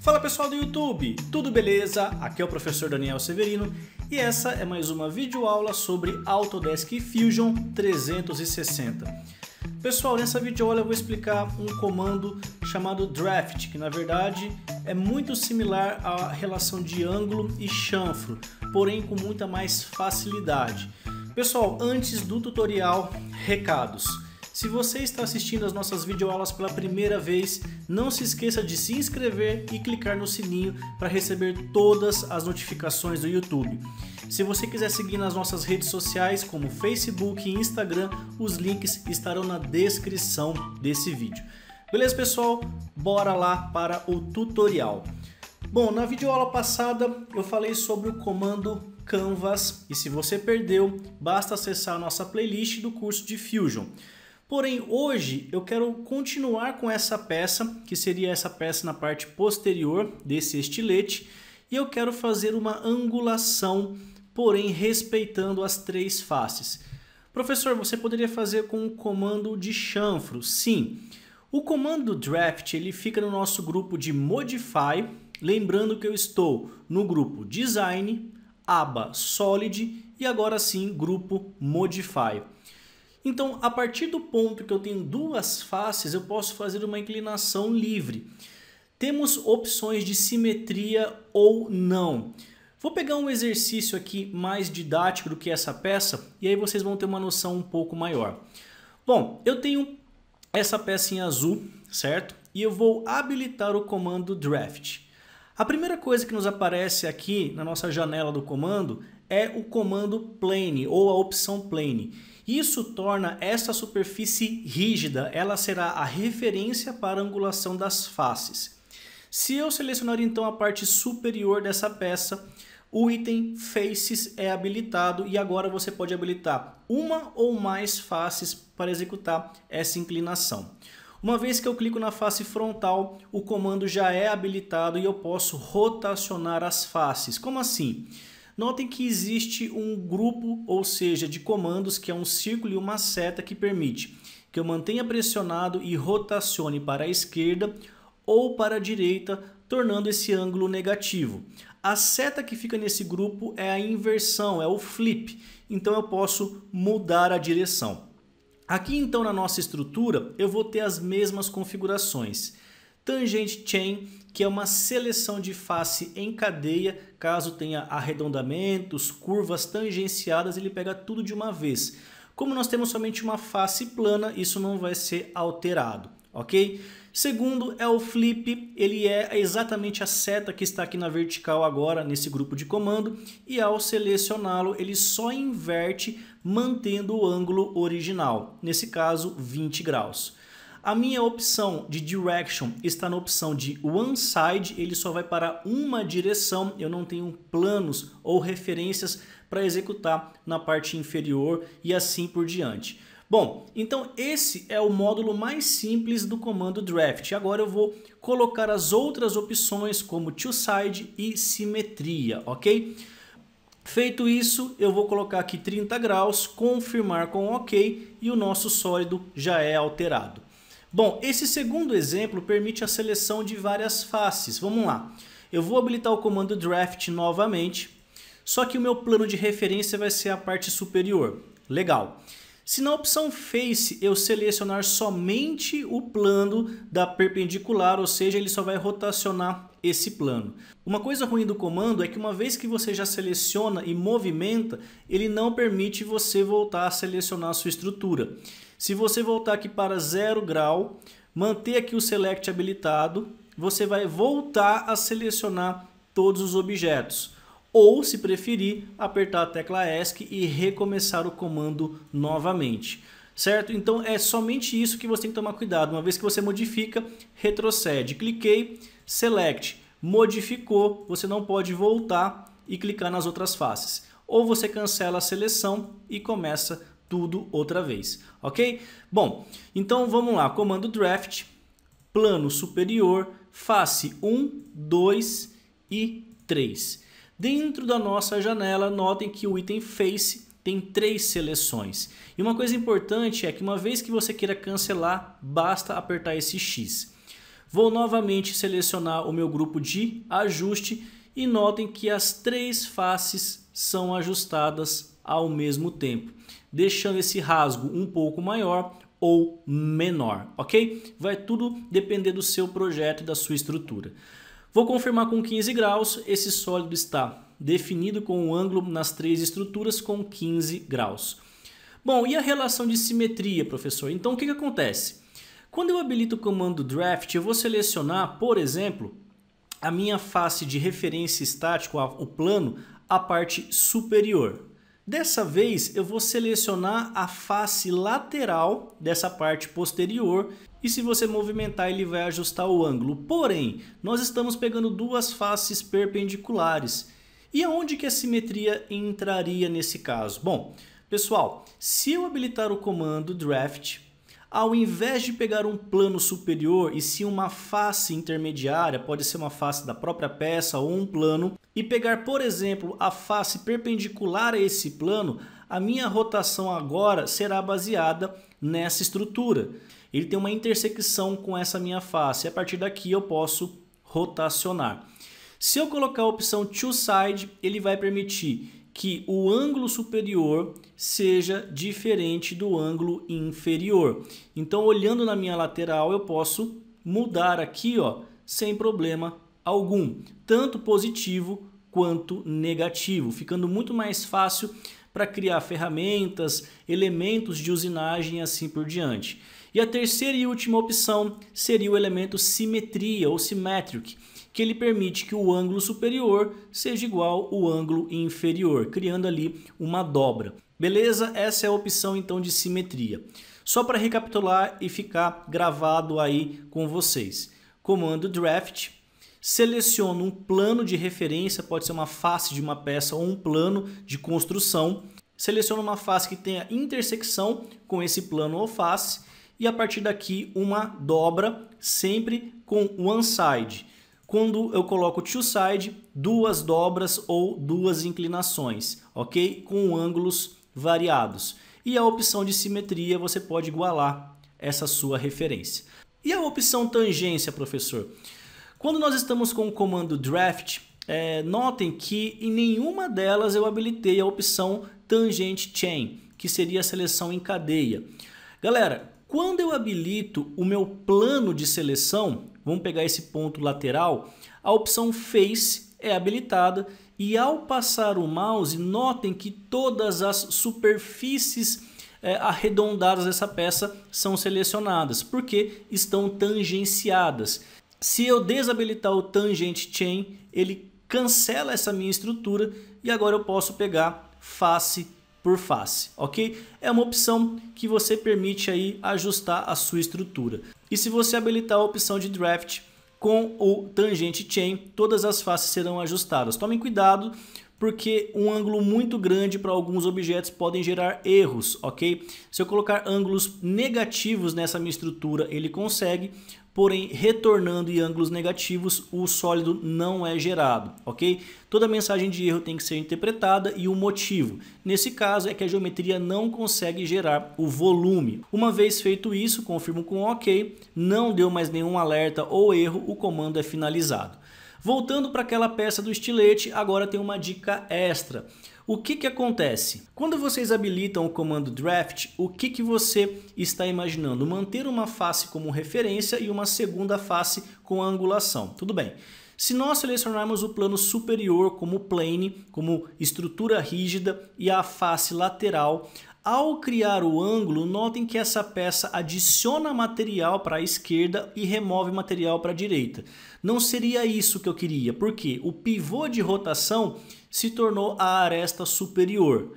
Fala pessoal do YouTube, tudo beleza? Aqui é o professor Daniel Severino e essa é mais uma videoaula sobre Autodesk Fusion 360. Pessoal, nessa videoaula eu vou explicar um comando chamado draft, que na verdade é muito similar à relação de ângulo e chanfro, porém com muita mais facilidade. Pessoal, antes do tutorial, recados. Se você está assistindo as nossas videoaulas pela primeira vez, não se esqueça de se inscrever e clicar no sininho para receber todas as notificações do YouTube. Se você quiser seguir nas nossas redes sociais, como Facebook e Instagram, os links estarão na descrição desse vídeo. Beleza, pessoal? Bora lá para o tutorial. Bom, na videoaula passada eu falei sobre o comando Canvas e se você perdeu, basta acessar a nossa playlist do curso de Fusion. Porém, hoje eu quero continuar com essa peça, que seria essa peça na parte posterior desse estilete, e eu quero fazer uma angulação, porém respeitando as três faces. Professor, você poderia fazer com o comando de chanfro? Sim. O comando draft ele fica no nosso grupo de modify, lembrando que eu estou no grupo design, aba solid e agora sim grupo modify. Então, a partir do ponto que eu tenho duas faces, eu posso fazer uma inclinação livre. Temos opções de simetria ou não. Vou pegar um exercício aqui mais didático do que essa peça e aí vocês vão ter uma noção um pouco maior. Bom, eu tenho essa peça em azul, certo? E eu vou habilitar o comando draft. A primeira coisa que nos aparece aqui na nossa janela do comando é o comando plane ou a opção plane. Isso torna essa superfície rígida, ela será a referência para a angulação das faces. Se eu selecionar então a parte superior dessa peça, o item Faces é habilitado e agora você pode habilitar uma ou mais faces para executar essa inclinação. Uma vez que eu clico na face frontal, o comando já é habilitado e eu posso rotacionar as faces. Como assim? Notem que existe um grupo, ou seja, de comandos, que é um círculo e uma seta que permite que eu mantenha pressionado e rotacione para a esquerda ou para a direita, tornando esse ângulo negativo. A seta que fica nesse grupo é a inversão, é o flip, então eu posso mudar a direção. Aqui então na nossa estrutura eu vou ter as mesmas configurações. Tangent Chain, que é uma seleção de face em cadeia, caso tenha arredondamentos, curvas tangenciadas, ele pega tudo de uma vez. Como nós temos somente uma face plana, isso não vai ser alterado, ok? Segundo é o flip, ele é exatamente a seta que está aqui na vertical agora, nesse grupo de comando, e ao selecioná-lo, ele só inverte mantendo o ângulo original, nesse caso 20 graus. A minha opção de direction está na opção de one side, ele só vai para uma direção, eu não tenho planos ou referências para executar na parte inferior e assim por diante. Bom, então esse é o módulo mais simples do comando draft. Agora eu vou colocar as outras opções como two side e simetria, ok? Feito isso, eu vou colocar aqui 30 graus, confirmar com OK e o nosso sólido já é alterado. Bom, esse segundo exemplo permite a seleção de várias faces. Vamos lá. Eu vou habilitar o comando draft novamente, só que o meu plano de referência vai ser a parte superior. Legal. Se na opção Face eu selecionar somente o plano da perpendicular, ou seja, ele só vai rotacionar esse plano. Uma coisa ruim do comando é que uma vez que você já seleciona e movimenta, ele não permite você voltar a selecionar a sua estrutura. Se você voltar aqui para zero grau, manter aqui o Select habilitado, você vai voltar a selecionar todos os objetos ou, se preferir, apertar a tecla ESC e recomeçar o comando novamente. Certo? Então é somente isso que você tem que tomar cuidado. Uma vez que você modifica, retrocede. Cliquei, select, modificou, você não pode voltar e clicar nas outras faces. Ou você cancela a seleção e começa tudo outra vez, ok? Bom, então vamos lá. Comando draft, plano superior, face 1, 2 e 3. Dentro da nossa janela, notem que o item Face tem três seleções. E uma coisa importante é que uma vez que você queira cancelar, basta apertar esse X. Vou novamente selecionar o meu grupo de ajuste e notem que as três faces são ajustadas ao mesmo tempo, deixando esse rasgo um pouco maior ou menor, ok? Vai tudo depender do seu projeto e da sua estrutura. Vou confirmar com 15 graus, esse sólido está definido com o um ângulo nas três estruturas com 15 graus. Bom, e a relação de simetria, professor? Então, o que, que acontece? Quando eu habilito o comando draft, eu vou selecionar, por exemplo, a minha face de referência estática, o plano, a parte superior. Dessa vez eu vou selecionar a face lateral dessa parte posterior e se você movimentar ele vai ajustar o ângulo. Porém, nós estamos pegando duas faces perpendiculares. E aonde que a simetria entraria nesse caso? Bom, pessoal, se eu habilitar o comando draft ao invés de pegar um plano superior e sim uma face intermediária, pode ser uma face da própria peça ou um plano, e pegar, por exemplo, a face perpendicular a esse plano, a minha rotação agora será baseada nessa estrutura. Ele tem uma intersecção com essa minha face, e a partir daqui eu posso rotacionar. Se eu colocar a opção Two Side, ele vai permitir que o ângulo superior seja diferente do ângulo inferior. Então, olhando na minha lateral, eu posso mudar aqui ó, sem problema algum, tanto positivo quanto negativo, ficando muito mais fácil para criar ferramentas, elementos de usinagem e assim por diante. E a terceira e última opção seria o elemento simetria ou symmetric, que ele permite que o ângulo superior seja igual ao ângulo inferior, criando ali uma dobra. Beleza? Essa é a opção então de simetria. Só para recapitular e ficar gravado aí com vocês. Comando Draft, seleciono um plano de referência, pode ser uma face de uma peça ou um plano de construção. Seleciono uma face que tenha intersecção com esse plano ou face e a partir daqui uma dobra sempre com one side quando eu coloco two side, duas dobras ou duas inclinações, ok? Com ângulos variados. E a opção de simetria você pode igualar essa sua referência. E a opção tangência, professor? Quando nós estamos com o comando draft, é, notem que em nenhuma delas eu habilitei a opção tangente chain, que seria a seleção em cadeia. Galera, quando eu habilito o meu plano de seleção, Vamos pegar esse ponto lateral. A opção Face é habilitada e ao passar o mouse, notem que todas as superfícies é, arredondadas dessa peça são selecionadas, porque estão tangenciadas. Se eu desabilitar o Tangent Chain, ele cancela essa minha estrutura e agora eu posso pegar face por face, ok? É uma opção que você permite aí ajustar a sua estrutura. E se você habilitar a opção de draft com o tangente chain, todas as faces serão ajustadas. Tomem cuidado porque um ângulo muito grande para alguns objetos podem gerar erros, ok? Se eu colocar ângulos negativos nessa minha estrutura, ele consegue, porém retornando em ângulos negativos o sólido não é gerado, ok? Toda mensagem de erro tem que ser interpretada e o motivo. Nesse caso é que a geometria não consegue gerar o volume. Uma vez feito isso, confirmo com OK, não deu mais nenhum alerta ou erro, o comando é finalizado. Voltando para aquela peça do estilete, agora tem uma dica extra. O que, que acontece? Quando vocês habilitam o comando draft, o que, que você está imaginando? Manter uma face como referência e uma segunda face com angulação. Tudo bem. Se nós selecionarmos o plano superior como plane, como estrutura rígida e a face lateral, ao criar o ângulo, notem que essa peça adiciona material para a esquerda e remove material para a direita. Não seria isso que eu queria, porque o pivô de rotação se tornou a aresta superior.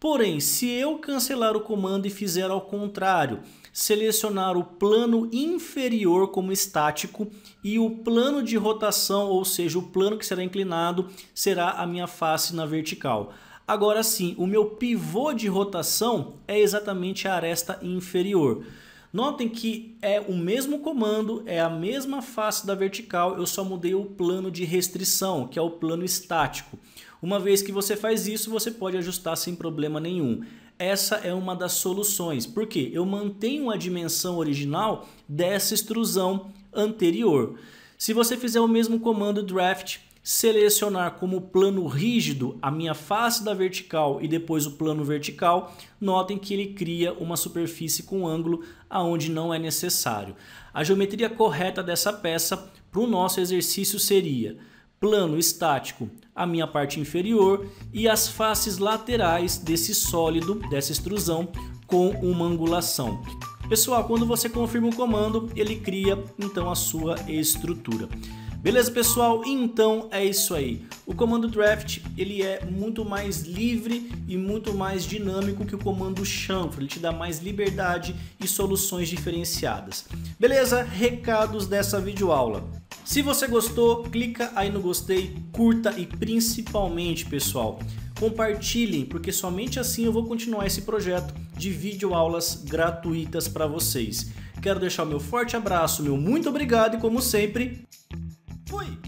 Porém, se eu cancelar o comando e fizer ao contrário, selecionar o plano inferior como estático e o plano de rotação, ou seja, o plano que será inclinado, será a minha face na vertical. Agora sim, o meu pivô de rotação é exatamente a aresta inferior. Notem que é o mesmo comando, é a mesma face da vertical, eu só mudei o plano de restrição, que é o plano estático. Uma vez que você faz isso, você pode ajustar sem problema nenhum. Essa é uma das soluções, porque eu mantenho a dimensão original dessa extrusão anterior. Se você fizer o mesmo comando draft, selecionar como plano rígido a minha face da vertical e depois o plano vertical, notem que ele cria uma superfície com ângulo aonde não é necessário. A geometria correta dessa peça para o nosso exercício seria plano estático a minha parte inferior e as faces laterais desse sólido, dessa extrusão, com uma angulação. Pessoal, quando você confirma o comando, ele cria então a sua estrutura. Beleza, pessoal? Então é isso aí. O comando draft, ele é muito mais livre e muito mais dinâmico que o comando chanfro. Ele te dá mais liberdade e soluções diferenciadas. Beleza? Recados dessa videoaula. Se você gostou, clica aí no gostei, curta e principalmente, pessoal, compartilhem, porque somente assim eu vou continuar esse projeto de videoaulas gratuitas para vocês. Quero deixar o meu forte abraço, meu muito obrigado e como sempre, Fui!